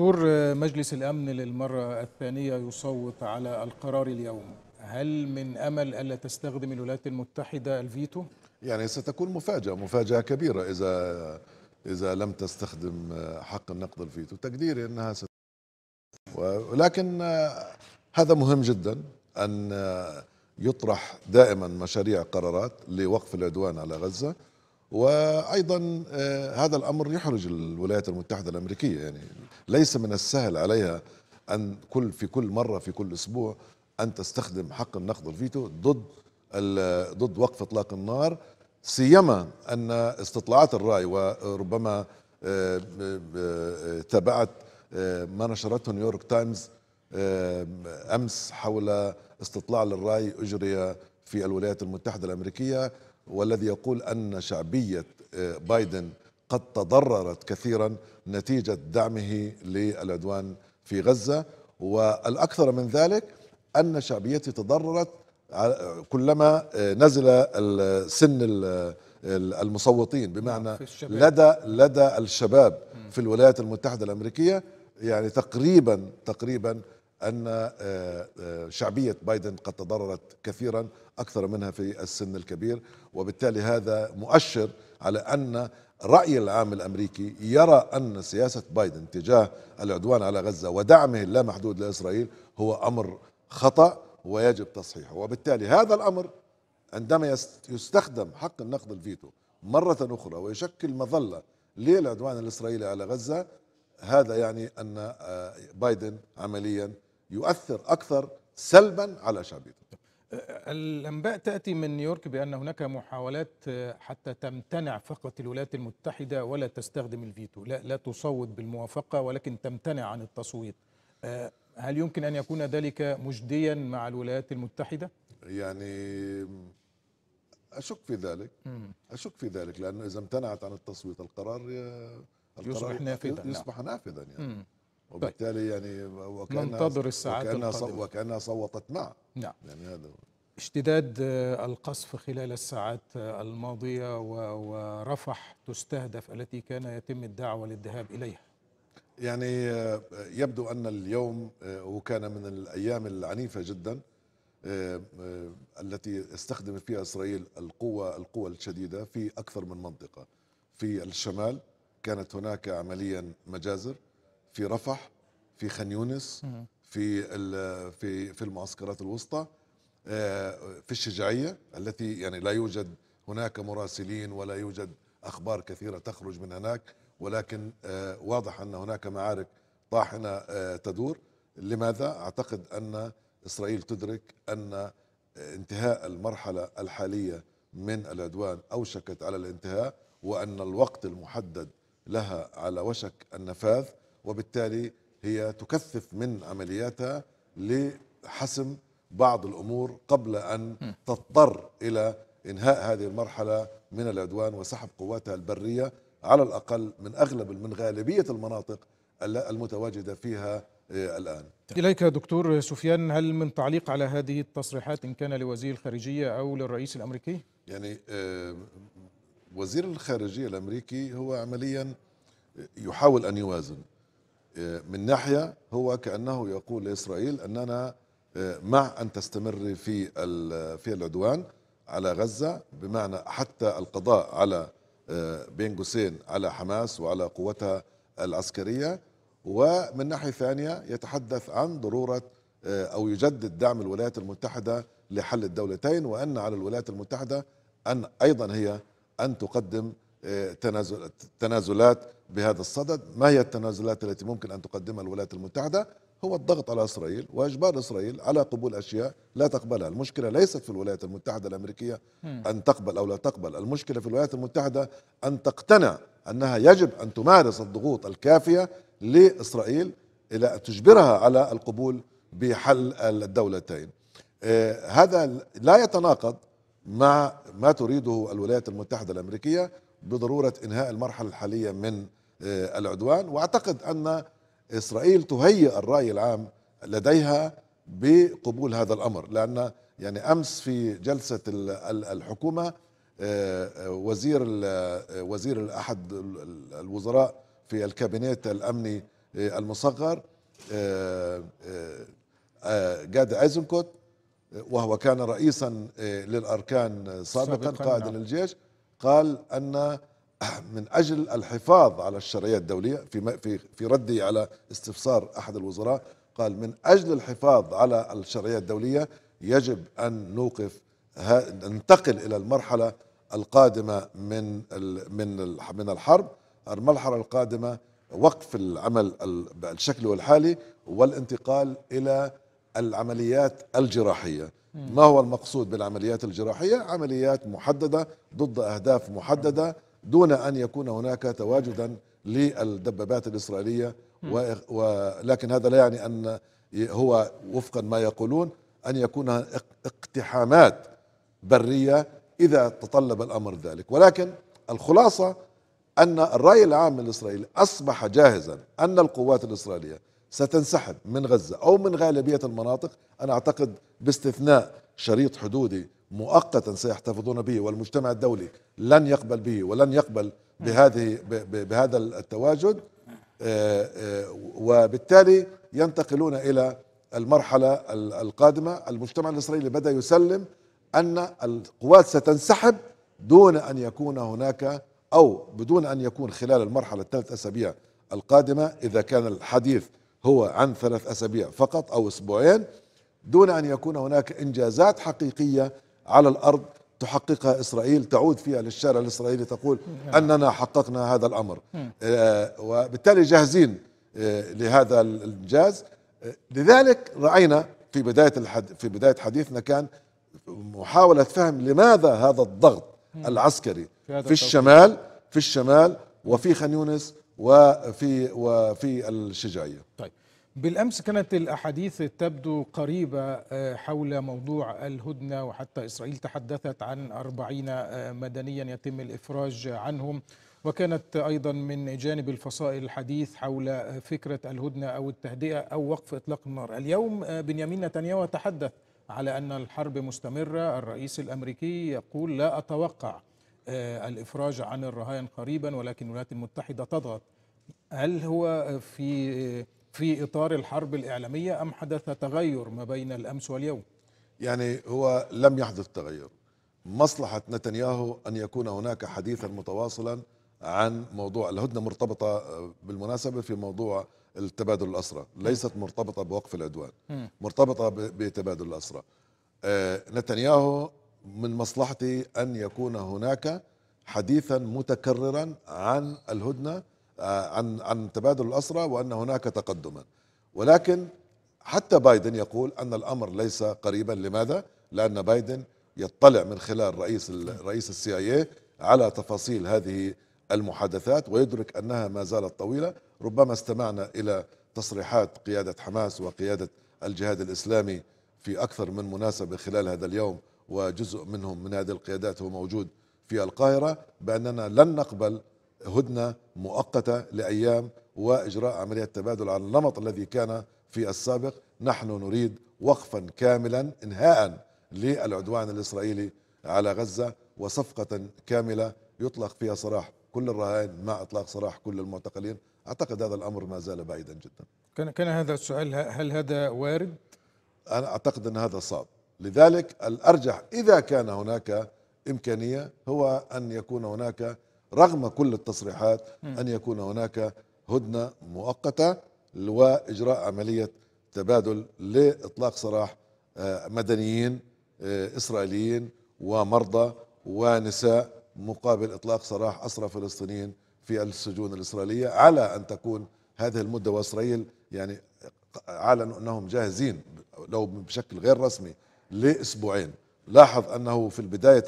دكتور مجلس الأمن للمرة الثانية يصوت على القرار اليوم هل من أمل ألا تستخدم الولايات المتحدة الفيتو؟ يعني ستكون مفاجأة مفاجأة كبيرة إذا إذا لم تستخدم حق النقد الفيتو تقديري أنها ست... ولكن هذا مهم جدا أن يطرح دائما مشاريع قرارات لوقف العدوان على غزة وايضا آه، هذا الامر يحرج الولايات المتحده الامريكيه يعني ليس من السهل عليها ان كل في كل مره في كل اسبوع ان تستخدم حق النقد الفيتو ضد ضد وقف اطلاق النار سيما ان استطلاعات الراي وربما آه، آه، تابعت ما نشرته نيويورك تايمز امس حول استطلاع للراي اجري في الولايات المتحده الامريكيه والذي يقول أن شعبية آه، بايدن قد تضررت كثيرا نتيجة دعمه للعدوان في غزة والأكثر من ذلك أن شعبيته تضررت كلما آه، نزل سن المصوتين بمعنى لدى لدى الشباب في الولايات المتحدة الأمريكية يعني تقريبا تقريبا أن آه، شعبية بايدن قد تضررت كثيرا أكثر منها في السن الكبير وبالتالي هذا مؤشر على أن الرأي العام الأمريكي يرى أن سياسة بايدن تجاه العدوان على غزة ودعمه اللامحدود لإسرائيل هو أمر خطأ ويجب تصحيحه وبالتالي هذا الأمر عندما يستخدم حق النقد الفيتو مرة أخرى ويشكل مظلة للعدوان الإسرائيلي على غزة هذا يعني أن آه، بايدن عمليا يؤثر أكثر سلبا على شعبيته الأنباء تأتي من نيويورك بأن هناك محاولات آه، حتى تمتنع فقط الولايات المتحدة ولا تستخدم الفيتو لا, لا تصوت بالموافقة ولكن تمتنع عن التصويت آه، هل يمكن أن يكون ذلك مجديا مع الولايات المتحدة؟ يعني أشك في ذلك أشك في ذلك لأنه إذا امتنعت عن التصويت القرار, آه، القرار يصبح نافذا نعم. يصبح نافذا يعني طيب. وبالتالي يعني وكأنها ننتظر الساعات وكأنها, القادمة. وكأنها صوتت مع نعم يعني هذا اشتداد القصف خلال الساعات الماضية ورفح تستهدف التي كان يتم الدعوة للذهاب إليها يعني يبدو أن اليوم آه، وكان من الأيام العنيفة جدا آه، آه، التي استخدمت فيها إسرائيل القوة القوة الشديدة في أكثر من منطقة في الشمال كانت هناك عمليا مجازر في رفح في خان يونس في في في المعسكرات الوسطى آه، في الشجاعيه التي يعني لا يوجد هناك مراسلين ولا يوجد اخبار كثيره تخرج من هناك ولكن آه، واضح ان هناك معارك طاحنه آه، تدور لماذا اعتقد ان اسرائيل تدرك ان انتهاء المرحله الحاليه من العدوان اوشكت على الانتهاء وان الوقت المحدد لها على وشك النفاذ وبالتالي هي تكثف من عملياتها لحسم بعض الامور قبل ان تضطر الى انهاء هذه المرحله من العدوان وسحب قواتها البريه على الاقل من اغلب من غالبيه المناطق المتواجده فيها آه، الان. اليك دكتور سفيان هل من تعليق على هذه التصريحات ان كان لوزير الخارجيه او للرئيس الامريكي؟ يعني آه، وزير الخارجيه الامريكي هو عمليا يحاول ان يوازن آه، من ناحية هو كأنه يقول لإسرائيل أننا آه، مع أن تستمر في في العدوان على غزة بمعنى حتى القضاء على آه، بين قوسين على حماس وعلى قوتها العسكرية ومن ناحية ثانية يتحدث عن ضرورة أو يجدد دعم الولايات المتحدة لحل الدولتين وأن على الولايات المتحدة أن أيضا هي أن تقدم تنازلات بهذا الصدد ما هي التنازلات التي ممكن أن تقدمها الولايات المتحدة هو الضغط على إسرائيل وإجبار إسرائيل على قبول أشياء لا تقبلها المشكلة ليست في الولايات المتحدة الأمريكية أن تقبل أو لا تقبل المشكلة في الولايات المتحدة أن تقتنع أنها يجب أن تمارس الضغوط الكافية لإسرائيل إلى أن تجبرها على القبول بحل الدولتين آه، هذا لا يتناقض مع ما تريده الولايات المتحدة الأمريكية بضروره انهاء المرحله الحاليه من آه، العدوان واعتقد ان اسرائيل تهيئ الراي العام لديها بقبول هذا الامر لان يعني امس في جلسه الحكومه آه، آه، وزير وزير احد الوزراء في الكابينيت الامني المصغر جاد ايزنكوت وهو كان رئيسا للاركان سابقا قائدا نعم. للجيش قال أن من أجل الحفاظ على الشرعية الدولية في, في, في رده على استفسار أحد الوزراء قال من أجل الحفاظ على الشرعية الدولية يجب أن نوقف ننتقل إلى المرحلة القادمة من من من الحرب المرحلة القادمة وقف العمل الشكلي والحالي والانتقال إلى العمليات الجراحية ما هو المقصود بالعمليات الجراحية عمليات محددة ضد أهداف محددة دون أن يكون هناك تواجدا للدبابات الإسرائيلية ولكن هذا لا يعني أن هو وفقا ما يقولون أن يكون اقتحامات برية إذا تطلب الأمر ذلك ولكن الخلاصة أن الرأي العام الإسرائيلي أصبح جاهزا أن القوات الإسرائيلية ستنسحب من غزة أو من غالبية المناطق أنا أعتقد باستثناء شريط حدودي مؤقتا سيحتفظون به والمجتمع الدولي لن يقبل به ولن يقبل بهذه بهذا التواجد آه، آه، وبالتالي ينتقلون الى المرحله القادمه المجتمع الاسرائيلي بدا يسلم ان القوات ستنسحب دون ان يكون هناك او بدون ان يكون خلال المرحله الثلاث اسابيع القادمه اذا كان الحديث هو عن ثلاث اسابيع فقط او اسبوعين دون ان يكون هناك انجازات حقيقيه على الارض تحققها اسرائيل تعود فيها للشارع الاسرائيلي تقول اننا حققنا هذا الامر آه، وبالتالي جاهزين آه، لهذا الانجاز آه، لذلك راينا في بدايه في بدايه حديثنا كان محاوله فهم لماذا هذا الضغط العسكري في, في الشمال في الشمال وفي خان يونس وفي وفي الشجاعيه طيب بالامس كانت الاحاديث تبدو قريبه آه، حول موضوع الهدنه وحتى اسرائيل تحدثت عن 40 آه، مدنيا يتم الافراج عنهم وكانت ايضا من جانب الفصائل الحديث حول فكره الهدنه او التهدئه او وقف اطلاق النار اليوم آه، بنيامين نتنياهو تحدث على ان الحرب مستمره الرئيس الامريكي يقول لا اتوقع الافراج عن الرهائن قريبا ولكن الولايات المتحده تضغط هل هو في في إطار الحرب الإعلامية أم حدث تغير ما بين الأمس واليوم؟ يعني هو لم يحدث تغير مصلحة نتنياهو أن يكون هناك حديثا متواصلا عن موضوع الهدنة مرتبطة بالمناسبة في موضوع التبادل الأسرى ليست مرتبطة بوقف العدوان مرتبطة بتبادل الأسرى آه، نتنياهو من مصلحته أن يكون هناك حديثا متكررا عن الهدنة آه، عن عن تبادل الأسرى وأن هناك تقدما ولكن حتى بايدن يقول أن الأمر ليس قريبا لماذا؟ لأن بايدن يطلع من خلال رئيس رئيس السي اي إيه على تفاصيل هذه المحادثات ويدرك انها ما زالت طويله، ربما استمعنا الى تصريحات قياده حماس وقياده الجهاد الاسلامي في اكثر من مناسبه خلال هذا اليوم وجزء منهم من هذه القيادات هو موجود في القاهره باننا لن نقبل هدنه مؤقته لايام واجراء عمليه تبادل على النمط الذي كان في السابق نحن نريد وقفا كاملا انهاء للعدوان الاسرائيلي على غزه وصفقه كامله يطلق فيها سراح كل الرهائن مع اطلاق سراح كل المعتقلين اعتقد هذا الامر ما زال بعيدا جدا كان كان هذا السؤال هل هذا وارد انا اعتقد ان هذا صعب لذلك الارجح اذا كان هناك امكانيه هو ان يكون هناك رغم كل التصريحات أن يكون هناك هدنة مؤقتة وإجراء عملية تبادل لإطلاق سراح آه، مدنيين آه، إسرائيليين ومرضى ونساء مقابل إطلاق سراح أسرى فلسطينيين في السجون الإسرائيلية على أن تكون هذه المدة وإسرائيل يعني أعلنوا أنهم جاهزين لو بشكل غير رسمي لأسبوعين لاحظ أنه في بداية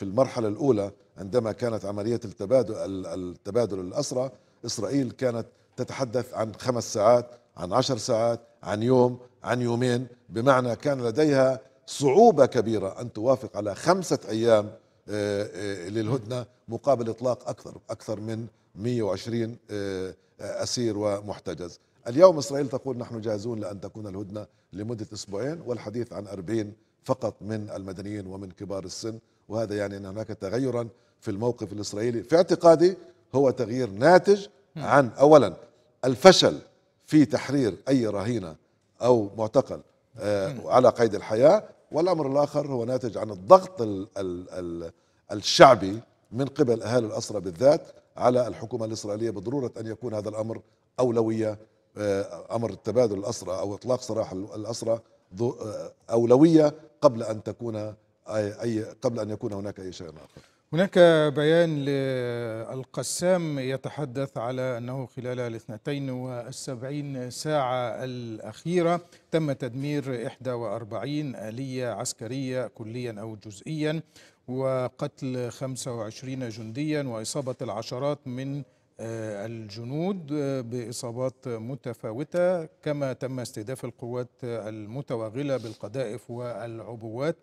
في المرحلة الأولى عندما كانت عملية التبادل التبادل الأسرى إسرائيل كانت تتحدث عن خمس ساعات عن عشر ساعات عن يوم عن يومين بمعنى كان لديها صعوبة كبيرة أن توافق على خمسة أيام آه، آه، للهدنة مقابل إطلاق أكثر أكثر من 120 آه، أسير ومحتجز اليوم إسرائيل تقول نحن جاهزون لأن تكون الهدنة لمدة أسبوعين والحديث عن 40 فقط من المدنيين ومن كبار السن وهذا يعني أن هناك تغيرا في الموقف الإسرائيلي في اعتقادي هو تغيير ناتج عن أولا الفشل في تحرير أي رهينة أو معتقل آه، على قيد الحياة والأمر الآخر هو ناتج عن الضغط الـ الـ الـ الشعبي من قبل أهالي الأسرى بالذات على الحكومة الإسرائيلية بضرورة أن يكون هذا الأمر أولوية آه، أمر تبادل الأسرى أو إطلاق سراح الأسرى آه، أولوية قبل أن تكون أي قبل أن يكون هناك أي شيء آخر هناك بيان للقسام يتحدث على أنه خلال الاثنتين والسبعين ساعة الأخيرة تم تدمير 41 آلية عسكرية كليا أو جزئيا وقتل 25 جنديا وإصابة العشرات من آه، الجنود آه، بإصابات متفاوتة كما تم استهداف القوات المتوغلة بالقذائف والعبوات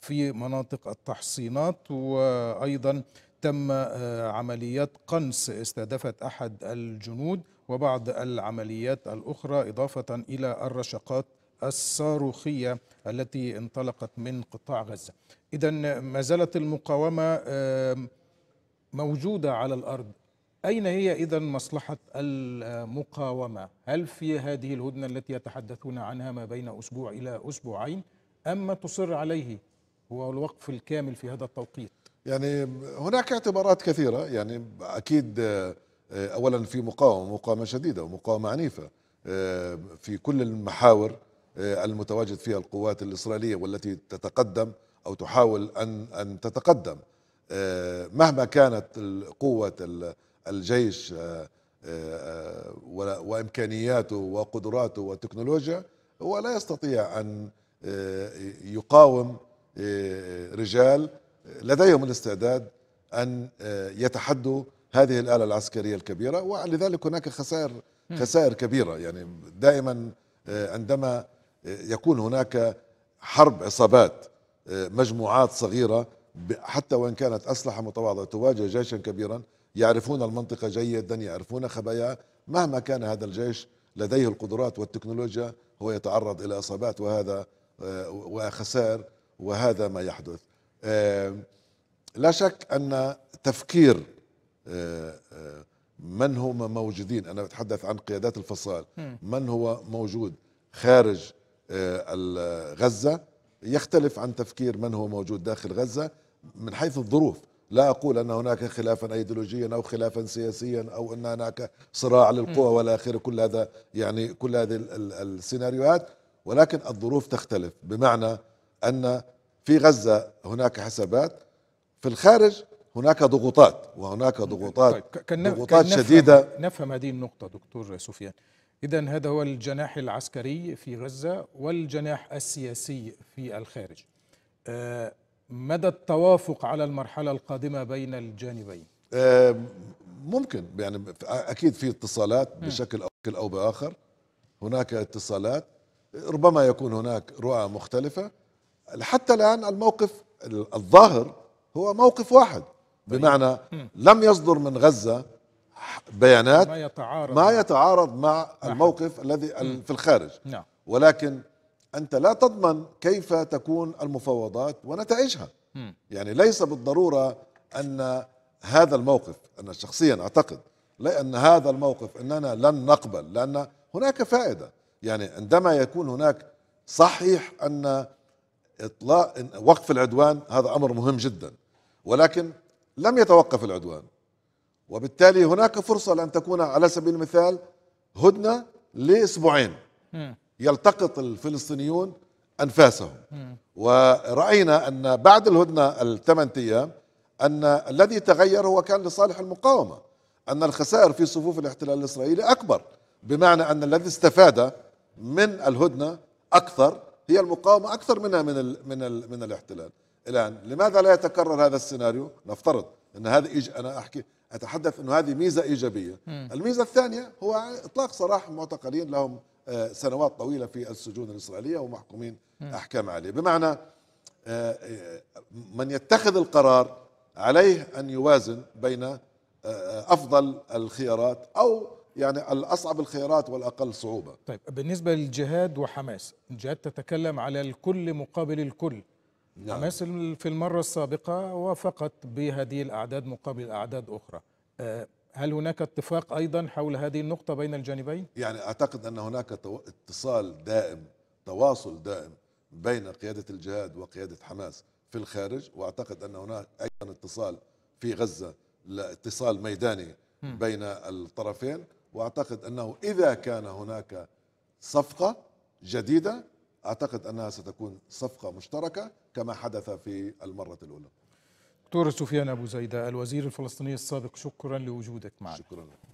في مناطق التحصينات وأيضا تم آه، عمليات قنص استهدفت أحد الجنود وبعض العمليات الأخرى إضافة إلى الرشقات الصاروخية التي انطلقت من قطاع غزة إذا ما زالت المقاومة موجودة على الأرض أين هي إذا مصلحة المقاومة؟ هل في هذه الهدنة التي يتحدثون عنها ما بين أسبوع إلى أسبوعين أما تصر عليه هو الوقف الكامل في هذا التوقيت يعني هناك اعتبارات كثيرة يعني أكيد آه، آه، أولا في مقاومة مقاومة شديدة ومقاومة عنيفة آه، في كل المحاور المتواجد فيها القوات الإسرائيلية والتي تتقدم أو تحاول أن أن تتقدم مهما كانت قوة الجيش وإمكانياته وقدراته وتكنولوجيا هو لا يستطيع أن يقاوم رجال لديهم الاستعداد أن آه، يتحدوا هذه الآلة العسكرية الكبيرة ولذلك هناك خسائر خسائر كبيرة يعني دائما آه، عندما آه، يكون هناك حرب عصابات مجموعات صغيرة حتى وإن كانت أسلحة متواضعة تواجه جيشا كبيرا يعرفون المنطقة جيدا يعرفون خباياها مهما كان هذا الجيش لديه القدرات والتكنولوجيا هو يتعرض إلى إصابات وهذا وخسائر وهذا ما يحدث لا شك أن تفكير آه، آه، من هم موجودين أنا أتحدث عن قيادات الفصائل من هو موجود خارج آه، غزة يختلف عن تفكير من هو موجود داخل غزة من حيث الظروف لا أقول أن هناك خلافا أيديولوجيا أو خلافا سياسيا أو أن هناك صراع للقوى ولا آخره كل هذا يعني كل هذه السيناريوهات ولكن الظروف تختلف بمعنى أن في غزة هناك حسابات في الخارج هناك ضغوطات وهناك طيب، ضغوطات طيب، ضغوطات كان شديدة نفهم هذه النقطة دكتور سفيان إذا هذا هو الجناح العسكري في غزة والجناح السياسي في الخارج آه، مدى التوافق على المرحلة القادمة بين الجانبين آه، ممكن يعني أكيد في اتصالات بشكل أو بآخر هناك اتصالات ربما يكون هناك رؤى مختلفة حتى الآن الموقف الظاهر هو موقف واحد بمعنى لم يصدر من غزة بيانات ما يتعارض, ما يتعارض مع الموقف الذي في الخارج نعم. ولكن أنت لا تضمن كيف تكون المفاوضات ونتائجها يعني ليس بالضرورة أن هذا الموقف أنا شخصيا أعتقد لأن هذا الموقف أننا لن نقبل لأن هناك فائدة يعني عندما يكون هناك صحيح أن اطلاق وقف العدوان هذا امر مهم جدا ولكن لم يتوقف العدوان وبالتالي هناك فرصه لان تكون على سبيل المثال هدنه لاسبوعين يلتقط الفلسطينيون انفاسهم وراينا ان بعد الهدنه الثمان ايام ان الذي تغير هو كان لصالح المقاومه ان الخسائر في صفوف الاحتلال الاسرائيلي اكبر بمعنى ان الذي استفاد من الهدنه اكثر هي المقاومة أكثر منها من الـ من الـ من الاحتلال الآن لماذا لا يتكرر هذا السيناريو نفترض أن هذا إيج أنا أحكي أتحدث أنه هذه ميزة إيجابية الميزة الثانية هو إطلاق سراح المعتقلين لهم آه، سنوات طويلة في السجون الإسرائيلية ومحكومين أحكام عالية بمعنى آه، آه، من يتخذ القرار عليه أن يوازن بين أفضل الخيارات أو يعني الأصعب الخيارات والأقل صعوبة طيب بالنسبة للجهاد وحماس الجهاد تتكلم على الكل مقابل الكل نعم. حماس في المرة السابقة وافقت بهذه الأعداد مقابل أعداد أخرى آه، هل هناك اتفاق أيضا حول هذه النقطة بين الجانبين؟ يعني أعتقد أن هناك اتصال دائم تواصل دائم بين قيادة الجهاد وقيادة حماس في الخارج وأعتقد أن هناك أيضا اتصال في غزة لاتصال ميداني بين الطرفين واعتقد انه اذا كان هناك صفقه جديده اعتقد انها ستكون صفقه مشتركه كما حدث في المره الاولى. دكتور سفيان ابو زيده الوزير الفلسطيني السابق شكرا لوجودك معنا. شكرا لك.